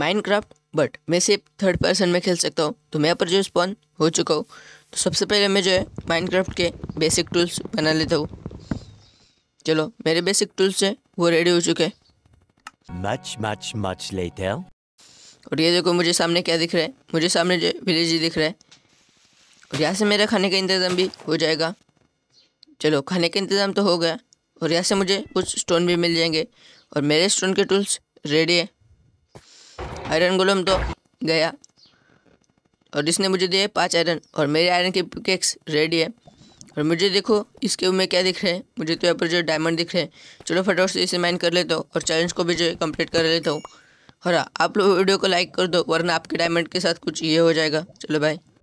Minecraft but मैं सिर्फ third person में खेल सकता हूँ तो मैं यहाँ पर जो स्पॉन हो चुका हूँ तो सबसे पहले मैं जो है माइनक्राफ्ट के बेसिक टूल्स बना लेता हूँ चलो मेरे बेसिक टूल्स है वो रेडी हो चुके हैं और ये देखो मुझे सामने क्या दिख रहा है मुझे सामने जो विलेज ही दिख रहा है और यहाँ से मेरा खाने का इंतज़ाम भी हो जाएगा चलो खाने का इंतज़ाम तो हो गया और यहाँ से मुझे कुछ स्टोन भी मिल जाएंगे और मेरे स्टोन के टूल्स रेडी है आयरन गोलम तो गया और इसने मुझे दिए पाँच आयरन और मेरे आयरन के पिकेक्स रेडी है और मुझे देखो इसके में क्या दिख रहे हैं मुझे तो यहाँ पर जो डायमंड दिख रहे हैं चलो फटाफट से इसे माइन कर लेता हूँ और चैलेंज को भी जो है कम्प्लीट कर लेता हूँ और आप लोग वीडियो को लाइक कर दो वरना आपके डायमंड के साथ कुछ ये हो जाएगा चलो भाई